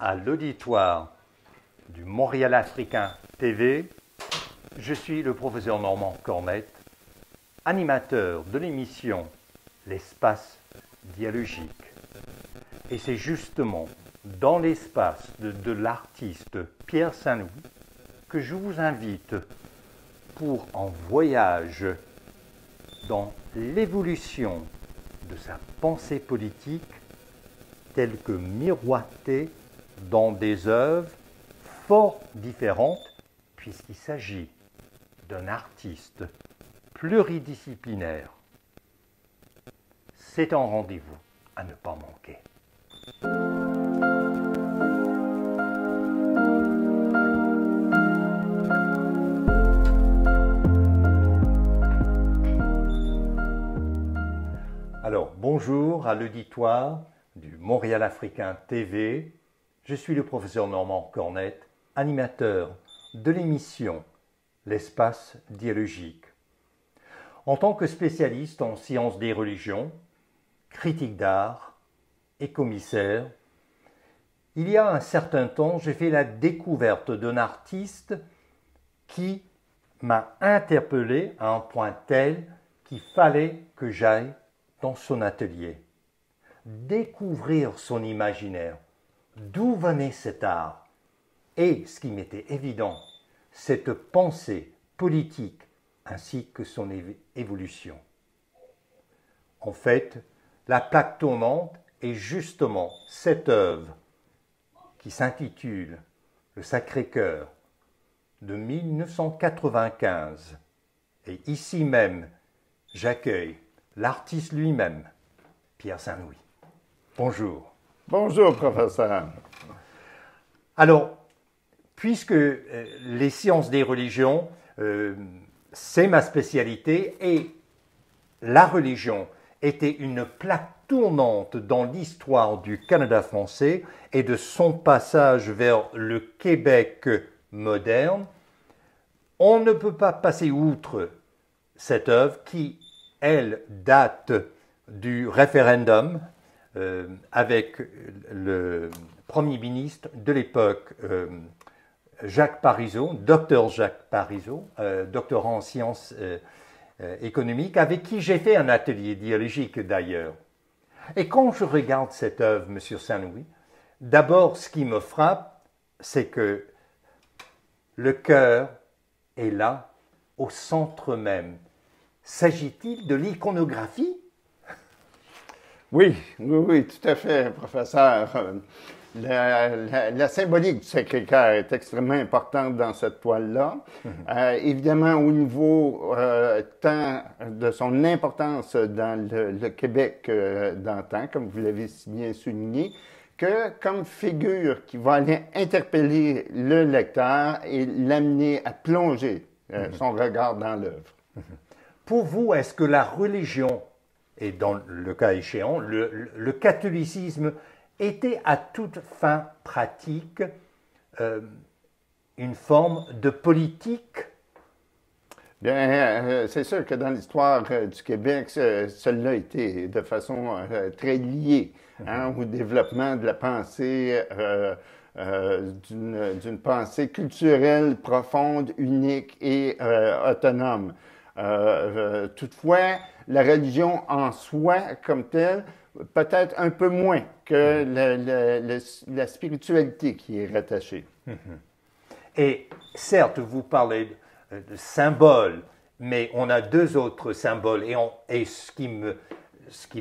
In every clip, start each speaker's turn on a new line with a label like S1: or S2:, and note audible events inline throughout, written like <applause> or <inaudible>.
S1: à l'auditoire du Montréal Africain TV. Je suis le professeur Normand Cormette, animateur de l'émission L'espace dialogique. Et c'est justement dans l'espace de, l'artiste Pierre Saint-Louis que je vous invite pour un voyage dans l'évolution de sa pensée politique telle que miroitée dans des œuvres fort différentes, puisqu'il s'agit d'un artiste pluridisciplinaire. C'est un rendez-vous à ne pas manquer. Alors, bonjour à l'auditoire du Montréal Africain TV je suis le professeur Normand Cornette, animateur de l'émission L'espace dialogique. En tant que spécialiste en sciences des religions, critique d'art et commissaire, il y a un certain temps, j'ai fait la découverte d'un artiste qui m'a interpellé à un point tel qu'il fallait que j'aille dans son atelier, découvrir son imaginaire d'où venait cet art et, ce qui m'était évident, cette pensée politique ainsi que son évolution. En fait, la plaque tournante est justement cette œuvre qui s'intitule Le Sacré-Cœur de 1995. Et ici même, j'accueille l'artiste lui-même, Pierre Saint-Louis. Bonjour. Bonjour, professeur. Alors, puisque euh, les sciences des religions, euh, c'est ma spécialité, et la religion était une plaque tournante dans l'histoire du Canada français et de son passage vers le Québec moderne, on ne peut pas passer outre cette œuvre qui, elle, date du référendum euh, avec le Premier ministre de l'époque, euh, Jacques Parizeau, docteur Jacques Parizeau, euh, doctorant en sciences économiques, avec qui j'ai fait un atelier dialogique d'ailleurs. Et quand je regarde cette œuvre, Monsieur Saint-Louis, d'abord ce qui me frappe, c'est que le cœur est là, au centre même. S'agit-il de l'iconographie oui, oui,
S2: oui, tout à fait, professeur. Euh, la, symbolique du Sacré-Cœur est extrêmement importante dans cette toile-là. Mhm. Euh, évidemment, au niveau euh, tant de son importance dans le, Québec d'antan, comme vous l'avez si bien souligné, que comme figure qui va aller interpeller
S1: le lecteur et l'amener à plonger mhm. son regard dans l'œuvre. Mhm. Pour vous, est-ce que la religion et dans le cas échéant, le, catholicisme était à toute fin pratique euh, une forme de politique
S2: euh, c'est sûr que dans l'histoire euh, du Québec, cela a été de façon très liée hein, au développement de la pensée, d'une pensée culturelle profonde, unique et autonome. Euh, euh, toutefois, la religion en soi, comme telle, peut-être un peu moins que mm-hmm. la, spiritualité qui est rattachée.
S1: Mm-hmm. Et certes, vous parlez de symboles, mais on a deux autres symboles. Et, ce, qui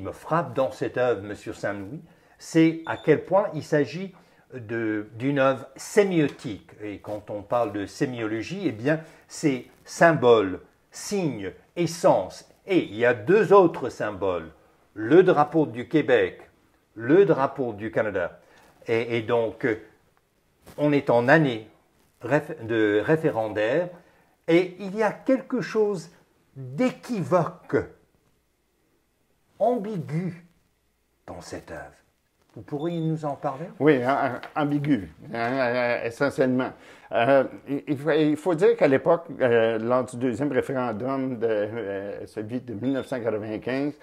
S1: me, frappe dans cette œuvre, Monsieur Saint-Louis, c'est à quel point il s'agit d'une œuvre sémiotique. Et quand on parle de sémiologie, eh bien, c'est symbole, signe, essence. Et il y a deux autres symboles, le drapeau du Québec, le drapeau du Canada. Et, et donc, euh, on est en année de référendaire et il y a quelque chose d'équivoque, ambigu dans cette œuvre. Vous pourriez nous en parler
S2: Oui, ambigu, essentiellement. Euh, il, faut, il, faut dire qu'à l'époque, euh, lors du deuxième référendum, de, euh, celui de 1995,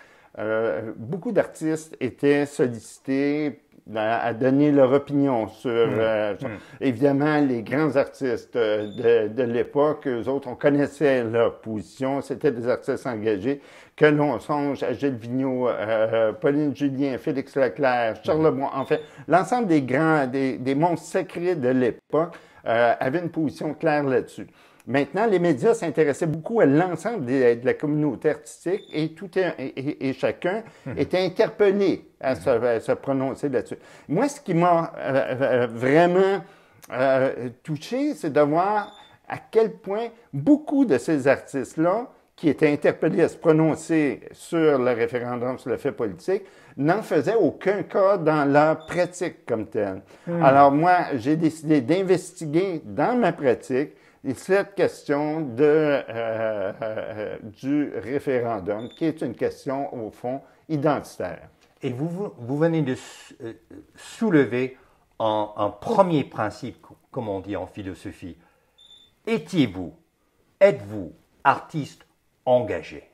S2: beaucoup d'artistes étaient sollicités à, donner leur opinion sur. Mm. Euh, mm. Évidemment, les grands artistes euh, de, de l'époque, eux autres, on connaissait leur position. C'était des artistes engagés. Que l'on songe à Gilles Vigneault, euh, Pauline Julien, Félix Leclerc, mm. Charles mmh. en fait, l'ensemble des grands, des, des monstres sacrés de l'époque euh, avaient une position claire là-dessus. Maintenant, les médias s'intéressaient beaucoup à l'ensemble de la communauté artistique et tout et, chacun était mhm. interpellé à se, prononcer là-dessus. Moi, ce qui m'a euh, euh, vraiment euh, touché, c'est de voir à quel point beaucoup de ces artistes-là, qui étaient interpellés à se prononcer sur le référendum sur le fait politique, n'en faisaient aucun cas dans leur pratique comme telle. Hmm. Alors moi, j'ai décidé d'investiguer dans ma pratique cette question de, euh, euh, euh, du
S1: référendum, qui est une question, au fond, identitaire. Et vous, vous, venez de soulever un, premier principe, comme on dit en philosophie. Étiez-vous, êtes-vous artiste engagé?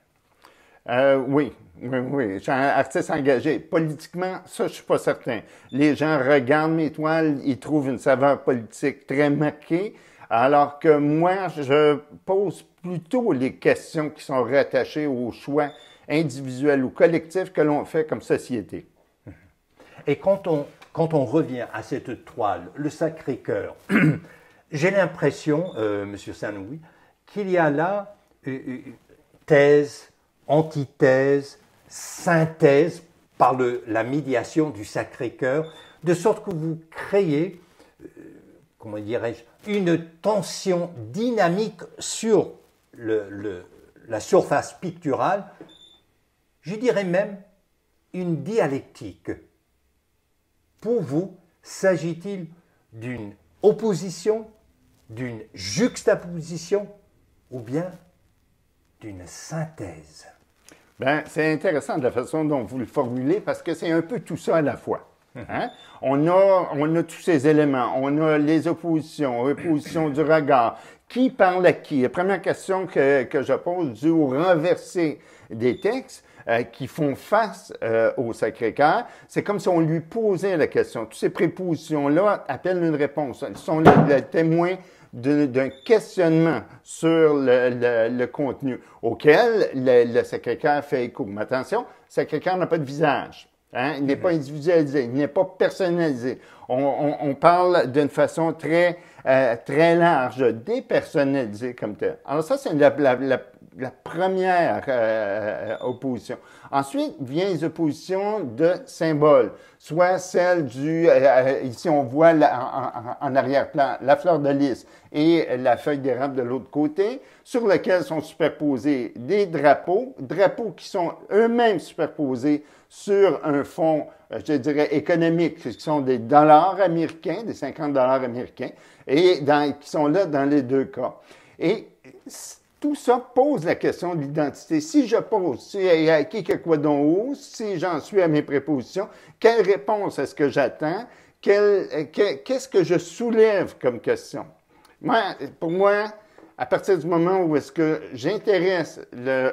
S1: oui, oui, oui. Je suis un artiste engagé. Politiquement,
S2: ça, je suis pas certain. Les gens regardent mes toiles, ils trouvent une saveur politique très marquée, alors que moi, je pose plutôt les questions qui sont
S1: rattachées aux choix individuels ou collectifs que l'on fait comme société. Et quand on, quand on revient à cette toile, le Sacré-Cœur, <clears throat> j'ai l'impression, euh, Monsieur saint qu'il y a là euh, euh, thèse, antithèse, synthèse par le, la médiation du Sacré-Cœur, de sorte que vous créez comment dirais-je, une tension dynamique sur la surface picturale, je dirais même une dialectique. Pour vous, s'agit-il d'une opposition, d'une juxtaposition ou bien d'une synthèse?
S2: Ben c'est intéressant de la façon dont vous le formulez parce que c'est un peu tout ça à la fois. Hein? On, a, on a tous ces éléments. On a les oppositions, opposition du regard. Qui parle à qui? La première question que, je pose, du au renversé des textes, euh, qui font face euh, au Sacré-Cœur, c'est comme si on lui posait la question. Toutes ces prépositions-là appellent une réponse. Elles sont le, témoins d'un questionnement sur le, contenu auquel le, Sacré-Cœur fait écho. Mais attention, Sacré-Cœur n'a pas de visage. Hein? Il n'est pas individualisé, il n'est pas personnalisé. On, parle d'une façon très, euh, très large, dépersonnalisée comme telle. Alors ça, c'est la, la, la, la première euh, euh, opposition. Ensuite vient les oppositions de symboles, soit celle du, euh, ici on voit en, arrière-plan, la fleur de lys et la feuille d'érable de l'autre côté, sur lesquelles sont superposés des drapeaux, drapeaux qui sont eux-mêmes superposés sur un fond, je dirais, économique, qui sont des dollars américains, des 50 dollars américains, et qui sont là dans les deux cas. Et tout ça pose la question de l'identité. Si je pose, si à qui que quoi d'en haut, si j'en suis à mes prépositions, quelle réponse est-ce que j'attends? Euh, qu'est-ce que je soulève comme question? Moi, pour moi, à partir du moment où est-ce que j'intéresse le,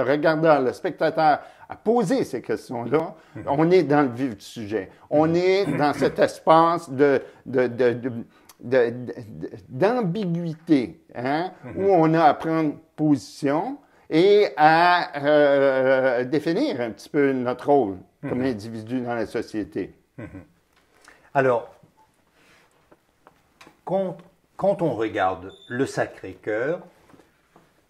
S2: regardeur, le spectateur à poser ces questions-là, on est dans le vif du sujet. On mm-hmm. est dans cet espace de, de, de d'ambiguïté, hein, mhm. où on a à prendre position et à euh, euh, définir un petit peu notre rôle comme mhm. individu dans la
S1: société. Mhm. Alors, quand, quand, on regarde le Sacré-Cœur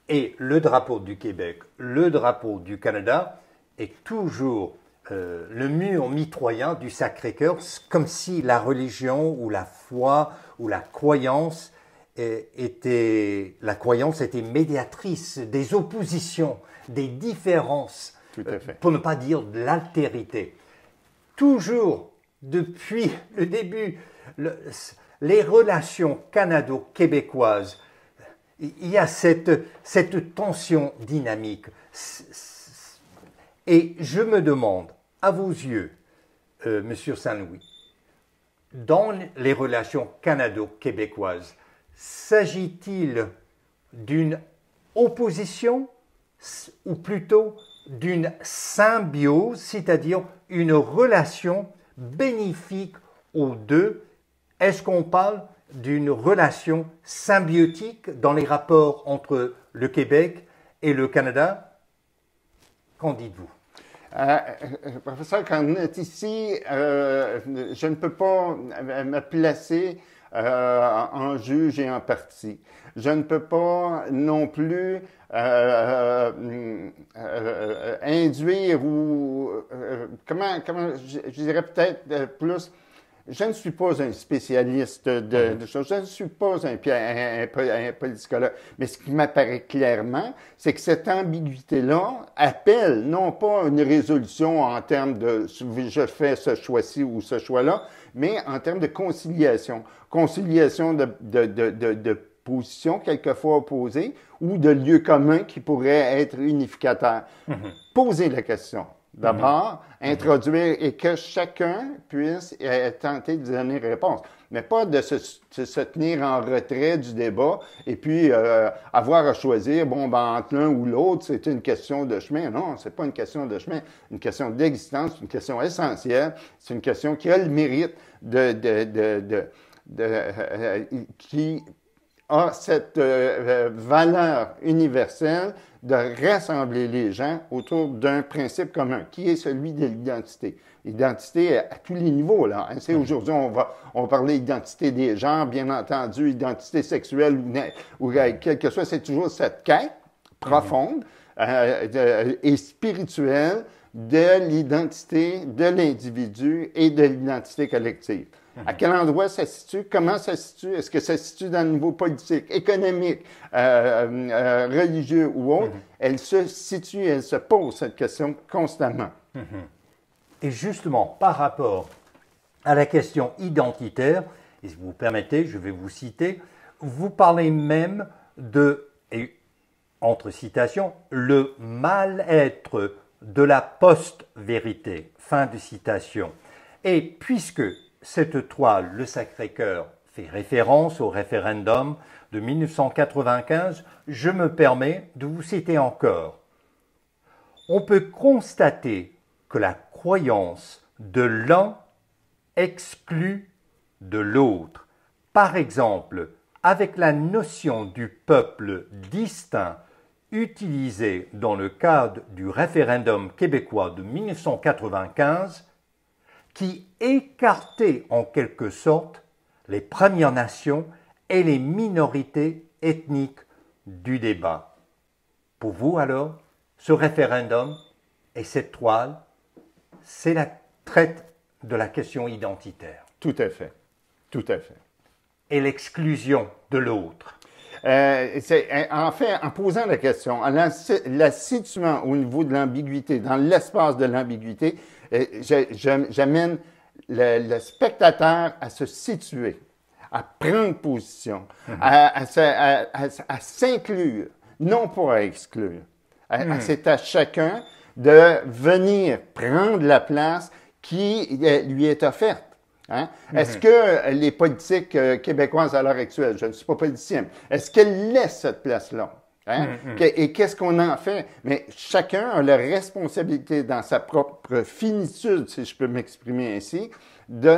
S1: et le drapeau du Québec, le drapeau du Canada est toujours euh, le mur mitroyant du Sacré-Cœur, comme si la religion ou la foi où la croyance était, la croyance était médiatrice des oppositions, des différences, euh, pour ne pas dire de l'altérité. Toujours depuis le début, les relations canado-québécoises, il y a cette, cette tension dynamique. Et je me demande, à vos yeux, euh, Monsieur Saint-Louis, dans les relations canado-québécoises, s'agit-il d'une opposition ou plutôt d'une symbiose, c'est-à-dire une relation bénéfique aux deux Est-ce qu'on parle d'une relation symbiotique dans les rapports entre le Québec et le Canada Qu'en dites-vous
S2: euh, euh, euh, quand professeur est ici, euh, je ne peux pas me placer euh, en juge et en partie. Je ne peux pas non plus induire ou comment, comment je, je dirais peut-être plus je ne suis pas un spécialiste de, mhm. choses, je ne suis pas un, un, mais ce qui m'apparaît clairement, c'est que cette ambiguïté-là appelle non pas une résolution en termes de je fais ce choix-ci ou ce choix-là, mais en termes de conciliation. Conciliation de, positions quelquefois opposées ou de lieux communs qui pourraient être unificateurs. Mhm. Posez la question. D'abord, mhm. introduire et que chacun puisse euh, tenter de donner réponse. Mais pas de se, tenir en retrait du débat et puis euh, avoir à choisir, bon, ben, entre l'un ou l'autre, c'est une question de chemin. Non, c'est pas une question de chemin. Une question d'existence, une question essentielle. C'est une question qui a le mérite de, de, de de euh, qui a cette euh, euh, valeur universelle de rassembler les gens autour d'un principe commun, qui est celui de l'identité. Identité à, tous les niveaux. Là. Hein, mm-hmm. aujourd'hui, on va, on parler d'identité des genres, bien entendu, identité sexuelle ou, ou mm-hmm. quel que soit, c'est toujours cette quête profonde mm-hmm. euh, et spirituelle de l'identité de l'individu et de l'identité collective. À quel endroit ça se situe? Comment ça se situe? Est-ce que ça se situe dans le niveau politique, économique, euh, euh, religieux ou autre? Mm-hmm. Elle
S1: se situe, elle se pose cette question constamment. Mm-hmm. Et justement, par rapport à la question identitaire, et si vous permettez, je vais vous citer, vous parlez même de, entre citations, le mal-être de la post-vérité. Fin de citation. Et puisque cette toile, le Sacré-Cœur, fait référence au référendum de 1995, je me permets de vous citer encore. On peut constater que la croyance de l'un exclut de l'autre. Par exemple, avec la notion du peuple distinct utilisée dans le cadre du référendum québécois de 1995, qui écartait en quelque sorte les Premières Nations et les minorités ethniques du débat. Pour vous alors, ce référendum et cette toile, c'est la traite de la question identitaire. Tout à fait, tout à fait. Et l'exclusion
S2: de l'autre. Euh, euh en fait, en posant la question, la, la au niveau de l'ambiguïté, dans l'espace de l'ambiguïté, J'amène le, spectateur à se situer, à prendre position, mhm. à, s'inclure, non pour exclure. Mhm. C'est à chacun de venir prendre la place qui euh, lui est offerte. Hein. Mhm. Est-ce que les politiques euh, québécoises à l'heure actuelle, je ne suis pas politicien, est-ce qu'elles laissent cette place-là? Hein? Mm, mm. Et qu'est-ce qu'on en fait? Mais chacun a la responsabilité dans sa propre finitude, si je peux m'exprimer ainsi, de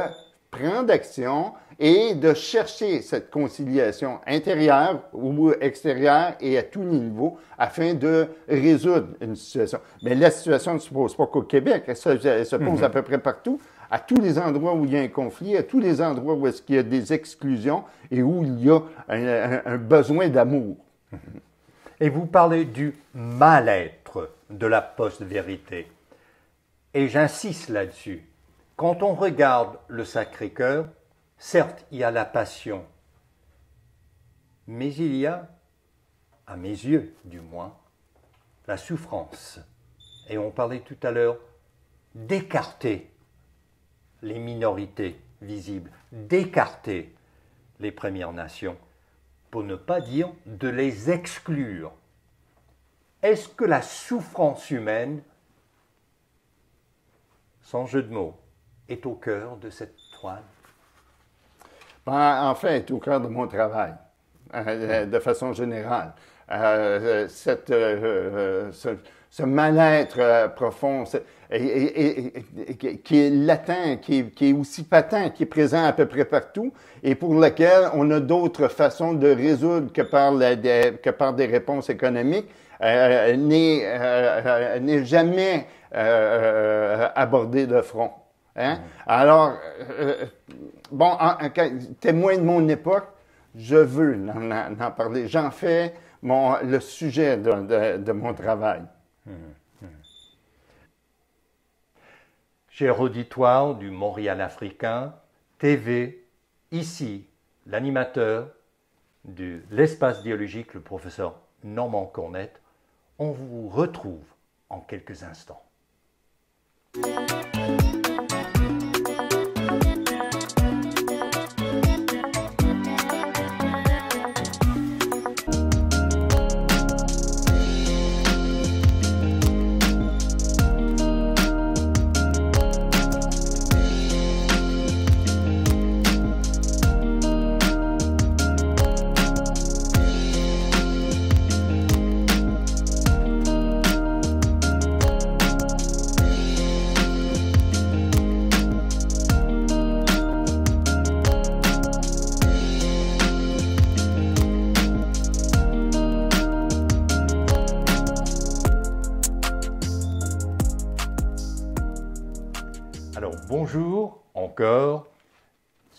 S2: prendre action et de chercher cette conciliation intérieure ou extérieure et à tout niveau afin de résoudre une situation. Mais la situation ne se pose pas qu'au Québec, elle se, pose mm-hmm. à peu près partout à tous les endroits où il y a un conflit, à tous les endroits où est-ce qu'il y a des exclusions et où il y
S1: a un besoin d'amour. Mm-hmm et vous parlez du mal-être de la post-vérité. Et j'insiste là-dessus. Quand on regarde le Sacré-Cœur, certes, il y a la passion, mais il y a, à mes yeux du moins, la souffrance. Et on parlait tout à l'heure d'écarter les minorités visibles, d'écarter les Premières Nations pour ne pas dire de les exclure. Est-ce que la souffrance humaine, sans jeu de mots, est au cœur de cette toile?
S2: Ben, en fait, est au cœur de mon travail, euh, de façon générale. Euh, cette, euh, ce mal-être euh, profond et, qui est latent, qui est, aussi patent, qui est présent à peu près partout et pour lequel on a d'autres façons de résoudre que par, des, que par des réponses économiques, euh, euh, n'est jamais abordé de front. Hein? Alors, bon, en, témoin de mon époque, je veux en, parler. J'en fais mon, le sujet de, de mon travail.
S1: Cher auditoire du Montréal africain, TV, ici l'animateur de l'espace biologique, le professeur Normand Cornette, on vous retrouve en quelques instants.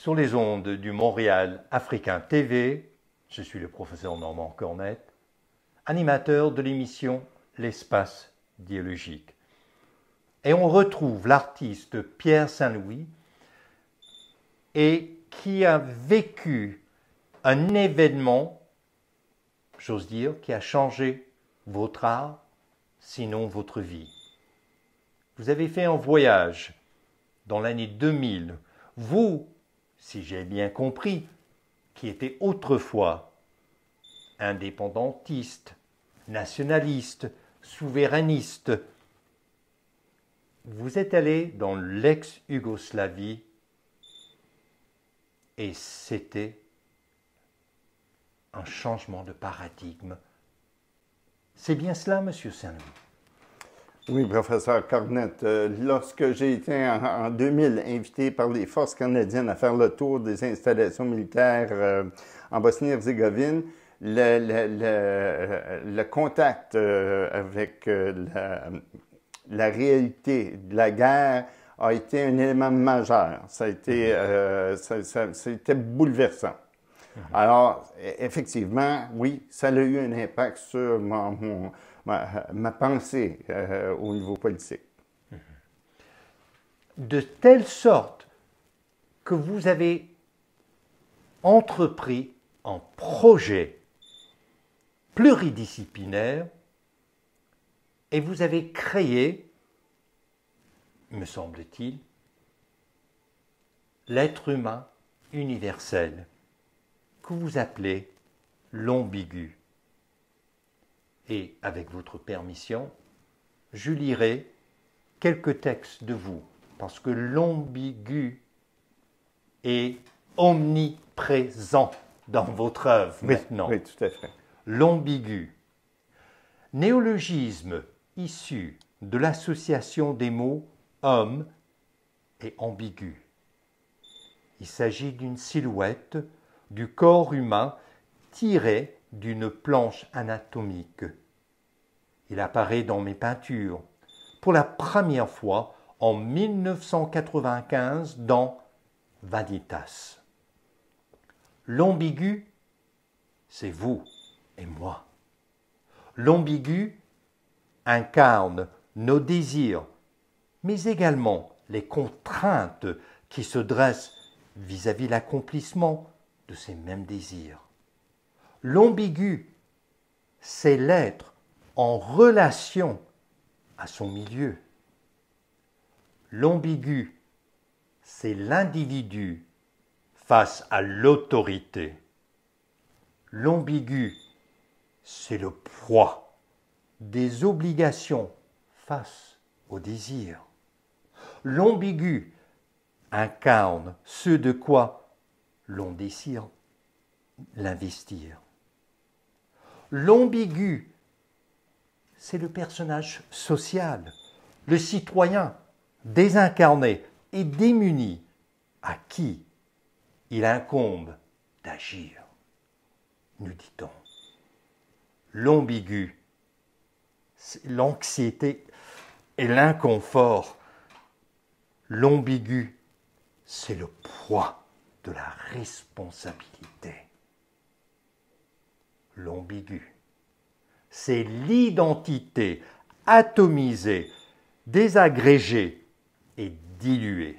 S1: Sur les ondes du Montréal Africain TV, je suis le professeur Normand Cornette, animateur de l'émission L'espace dialogique. Et on retrouve l'artiste Pierre Saint-Louis et qui a vécu un événement, j'ose dire, qui a changé votre art, sinon votre vie. Vous avez fait un voyage dans l'année 2000. Vous, si j'ai bien compris, qui était autrefois indépendantiste, nationaliste, souverainiste. Vous êtes allé dans l'ex-Yougoslavie et c'était un changement de paradigme. C'est bien cela, monsieur Saint-Louis.
S2: Oui, professeur Cornette. Euh, lorsque j'ai été en, 2000 invité par les forces canadiennes à faire le tour des installations militaires euh, en Bosnie-Herzégovine, le, euh, contact avec la, réalité de la guerre a été un élément majeur. Ça a été, mhm. ça, bouleversant. Mhm. Alors, e-, effectivement, oui, ça a eu un impact sur mon, mon euh, ma,
S1: pensée euh, au niveau politique. Mhm. De telle sorte que vous avez entrepris un projet pluridisciplinaire et vous avez créé, me semble-t-il, l'être humain universel que vous appelez l'ambigu et avec votre permission, je lirai quelques textes de vous, parce que l'ambigu est omniprésent dans votre œuvre maintenant. Oui, tout à fait. L'ambigu. Néologisme issu de l'association des mots homme et ambigu. Il s'agit d'une silhouette du corps humain tirée d'une planche anatomique. Il apparaît dans mes peintures, pour la première fois en 1995 dans Vanitas. L'ambigu, c'est vous et moi. L'ambigu incarne nos désirs, mais également les contraintes qui se dressent vis-à-vis l'accomplissement de ces mêmes désirs. L'ambigu, c'est l'être en relation à son milieu. L'ambigu, c'est l'individu face à l'autorité. L'ambigu, c'est le poids des obligations face au désir. L'ambigu incarne ce de quoi l'on désire l'investir. L'ambigu, c'est le personnage social, le citoyen désincarné et démuni à qui il incombe d'agir, nous dit-on. L'ambigu, c'est l'anxiété et l'inconfort. L'ambigu, c'est le poids de la responsabilité l'ambigu. C'est l'identité atomisée, désagrégée et diluée.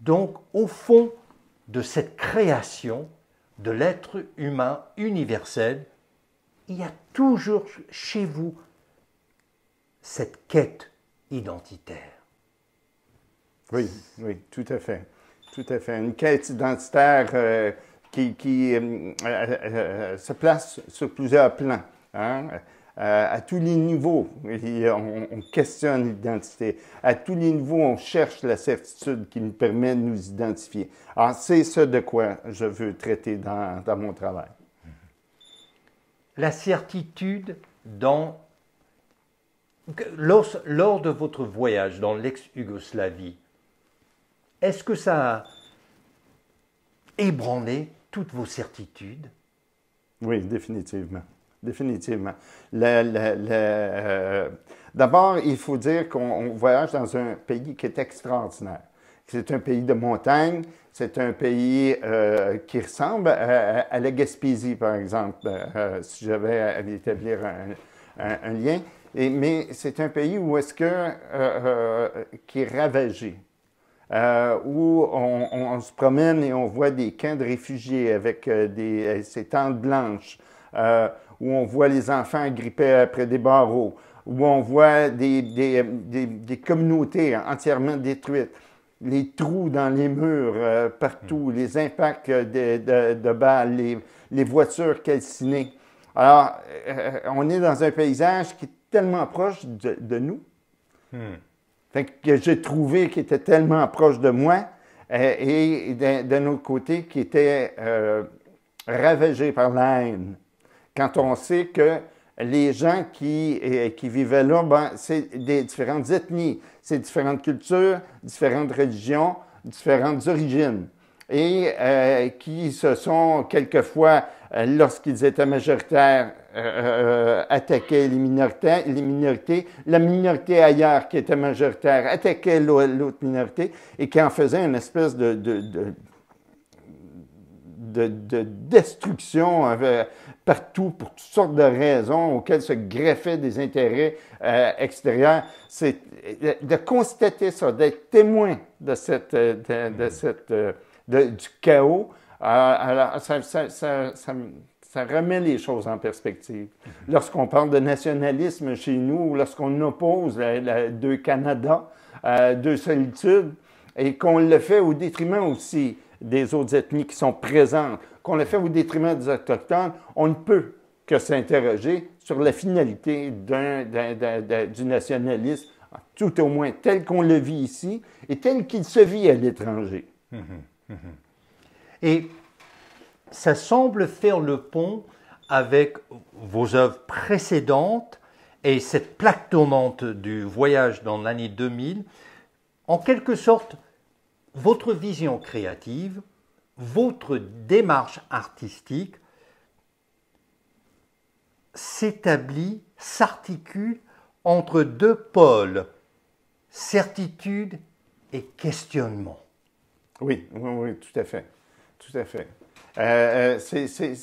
S1: Donc, au fond de cette création de l'être humain universel, il y a toujours chez vous cette quête identitaire. Oui,
S2: oui, tout à fait. Tout à fait. Une quête identitaire. Euh, qui, euh, euh, euh, se place sur plusieurs plans, hein? à tous les niveaux, on, questionne l'identité. À tous les niveaux, on cherche la certitude qui nous permet de nous identifier. Ah, c'est ce de quoi je veux traiter dans, mon
S1: travail. La certitude dans... Lors, lors de votre voyage dans l'ex-Yougoslavie, est-ce que ça a ébranlé toutes vos certitudes
S2: Oui, définitivement.
S1: Définitivement. Euh,
S2: d'abord, il faut dire qu'on voyage dans un pays qui est extraordinaire. C'est un pays de montagne, c'est un pays euh, qui ressemble à, la Gaspésie, par exemple, euh, si j'avais à établir un, lien. mais c'est un pays où est-ce que, qui est ravagé euh, où on, se promène et on voit des camps de réfugiés avec euh, des, euh, ces tentes blanches, où on voit les enfants grippés après des barreaux, où on voit des, communautés entièrement détruites, les trous dans les murs partout, mm. les impacts de, balles, les, voitures calcinées. Alors, on est dans un paysage qui est tellement proche de, nous. Hmm que j'ai trouvé qu'ils était tellement proche de moi euh, et d'un autre côté qui était euh, ravagé par la haine. Quand on sait que les gens qui, euh, qui vivaient là, ben, c'est des différentes ethnies, c'est différentes cultures, différentes religions, différentes origines, et euh, qui se sont quelquefois, lorsqu'ils étaient majoritaires, euh, euh les minorités, les la minorité ailleurs qui était majoritaire attaquait l'autre minorité et qui en faisait une espèce de, de, destruction euh, partout pour toutes sortes de raisons auxquelles se greffaient des intérêts euh, extérieurs. C'est de, constater ça, d'être témoin de cette, de, cette du chaos. ça, ça remet les choses en perspective. Lorsqu'on parle de nationalisme chez nous, lorsqu'on oppose la, deux Canada, euh, deux solitudes, et qu'on le fait au détriment aussi des autres ethnies qui sont présentes, qu'on le fait au détriment des Autochtones, on ne peut que s'interroger sur la finalité d'un du nationalisme, tout au moins tel qu'on le vit ici et tel qu'il se
S1: vit à l'étranger. Hum, hum, hum, et ça semble faire le pont avec vos œuvres précédentes et cette plaque tournante du voyage dans l'année 2000, en quelque sorte, votre vision créative, votre démarche artistique s'établit, s'articule entre deux pôles, certitude et questionnement. Oui, oui, oui, tout à fait. Tout à fait. Euh, euh,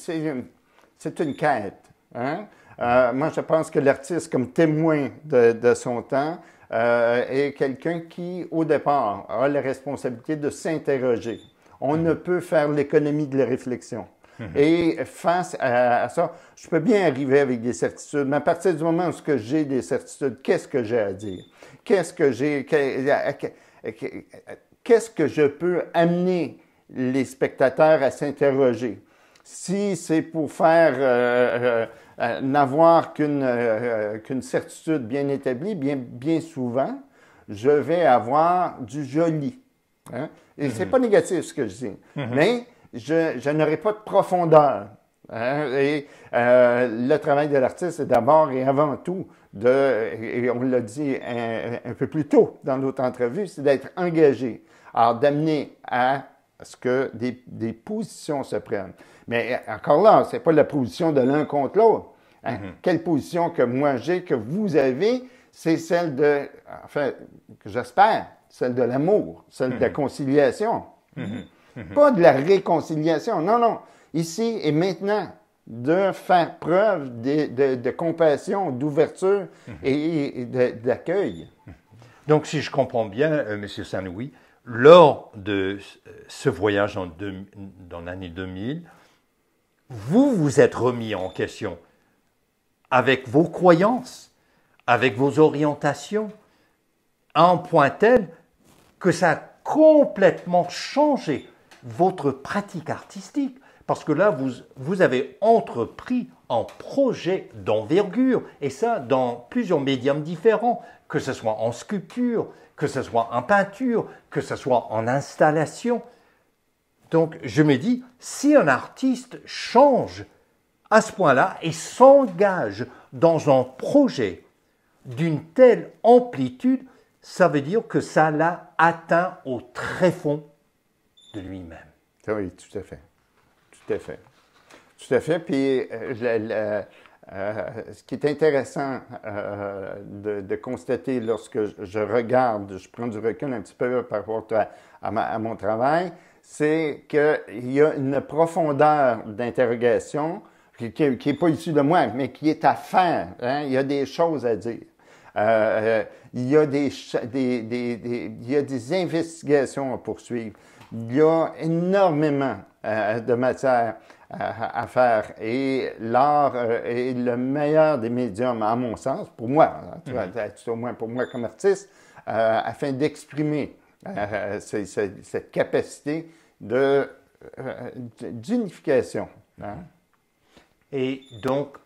S2: c'est une quête. Hein? Euh, moi, je pense que l'artiste, comme témoin de, son temps, est quelqu'un qui, au départ, a la responsabilité de s'interroger. On ne mhm. peut faire l'économie de la réflexion. Mhm. Et face à, ça, je peux bien arriver avec des certitudes, mais à partir du moment où j'ai des certitudes, qu'est-ce que j'ai à dire? Qu'est-ce que Qu'est-ce que je peux amener les spectateurs à s'interroger. Si c'est pour faire euh, euh, euh, n'avoir qu'une certitude bien établie, bien, bien souvent, je vais avoir du joli. Hein. Et c'est mhm. pas négatif ce que je dis, mhm. mais je, n'aurai pas de profondeur. Hein. Et le travail de l'artiste c'est d'abord et avant tout de, et on l'a dit un, peu plus tôt dans notre entrevue, c'est d'être engagé. Alors d'amener à à ce que des, positions se prennent. Mais eh, encore là, ce n'est pas la position de l'un contre l'autre. Hein, mhm. Quelle position que moi j'ai, que vous avez, c'est celle de, enfin, que j'espère, celle de l'amour, celle de la mhm. conciliation. Mhm. Pas de la réconciliation, non, non. Ici et maintenant, de faire preuve de, compassion, d'ouverture
S1: et, d'accueil. Donc, si je comprends bien, euh, Monsieur M. Sanoui, lors de ce voyage dans l'année 2000, vous vous êtes remis en question avec vos croyances, avec vos orientations, à un point tel que ça a complètement changé votre pratique artistique. Parce que là, vous, vous avez entrepris un projet d'envergure, et ça dans plusieurs médiums différents, que ce soit en sculpture, que ce soit en peinture, que ce soit en installation. Donc je me dis, si un artiste change à ce point-là et s'engage dans un projet d'une telle amplitude, ça veut dire que ça l'a atteint au très fond
S2: de lui-même. Oui, tout à fait. Tout à fait. Tout à fait. Puis euh, euh, ce qui est intéressant euh, de, constater lorsque je, regarde, je prends du recul un petit peu par rapport à, mon travail, c'est qu'il y a une profondeur d'interrogation qui n'est pas issue de moi, mais qui est à faire. Hein. Il y a des choses à dire. Euh, il, y a des, des, il y a des investigations à poursuivre. Il y a énormément de matière à, faire. Et l'art euh, est le meilleur des médiums, à mon sens, pour moi, hein, mm-hmm. au moins pour moi comme artiste, euh, afin d'exprimer euh, cette capacité d'unification. Hein.
S1: Et donc,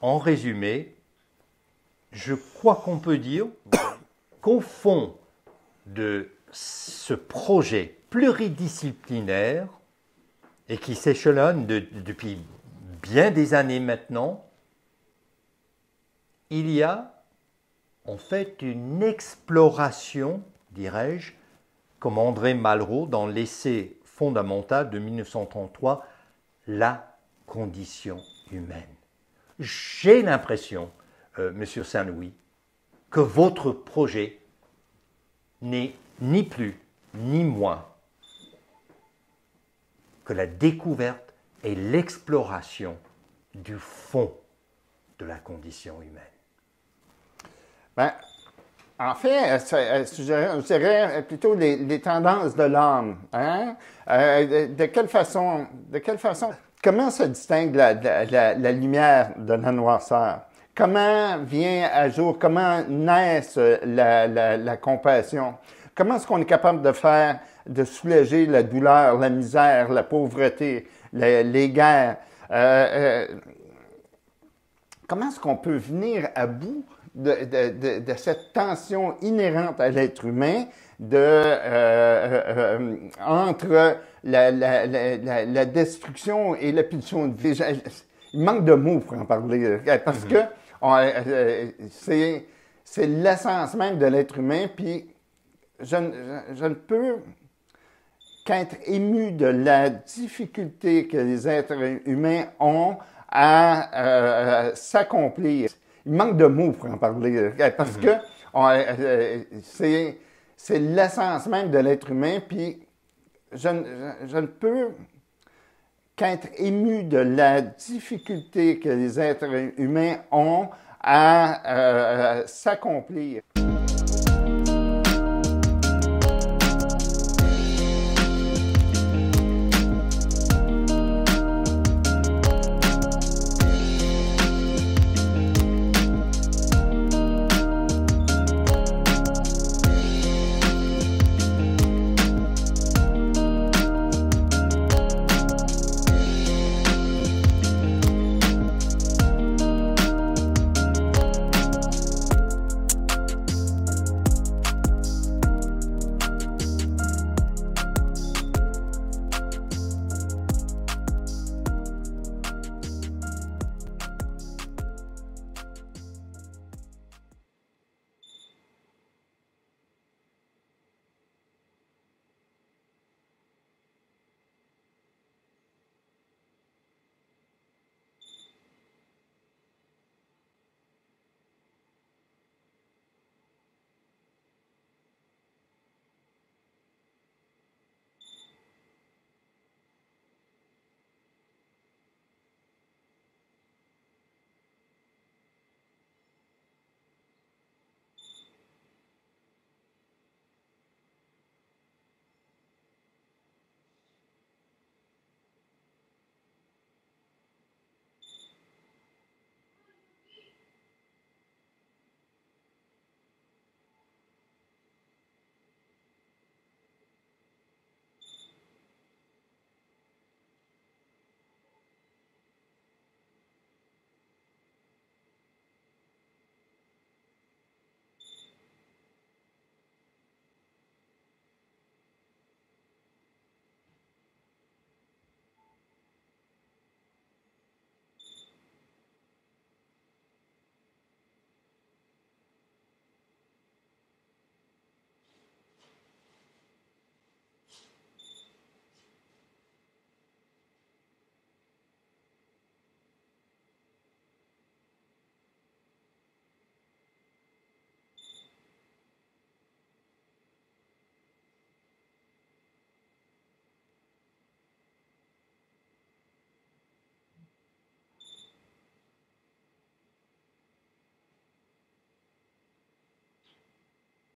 S1: en résumé, je crois qu'on peut dire <coughs> qu'au fond de ce projet pluridisciplinaire, et qui s'échelonne depuis bien des années maintenant, il y a en fait une exploration, dirais-je, comme André Malraux dans l'essai fondamental de 1933, La condition humaine. J'ai l'impression, euh, Monsieur Saint-Louis, que votre projet n'est ni plus ni moins que la découverte et l'exploration du fond de la condition humaine. Ben, en fait, euh, euh, je dirais euh, plutôt les,
S2: tendances de l'homme. Hein? de, quelle façon, de quelle façon, comment se distingue la, lumière de la noirceur? Comment vient à jour, comment naît la, la compassion? Comment est-ce qu'on est capable de faire de soulager la douleur, la misère, la pauvreté, les, guerres. Euh, euh, comment est-ce qu'on peut venir à bout de, de, cette tension inhérente à l'être humain de, euh, entre la, destruction et la pulsion de vie? Il manque de mots pour en parler, parce que c'est l'essence même de l'être humain, puis je, je ne peux qu'être ému de la difficulté que les êtres humains ont à euh, s'accomplir. Il manque de mots pour en parler, euh, parce que mhm. euh, c'est, c'est l'essence même de l'être humain, puis je, ne peux qu'être ému de la difficulté que les êtres humains ont à s'accomplir.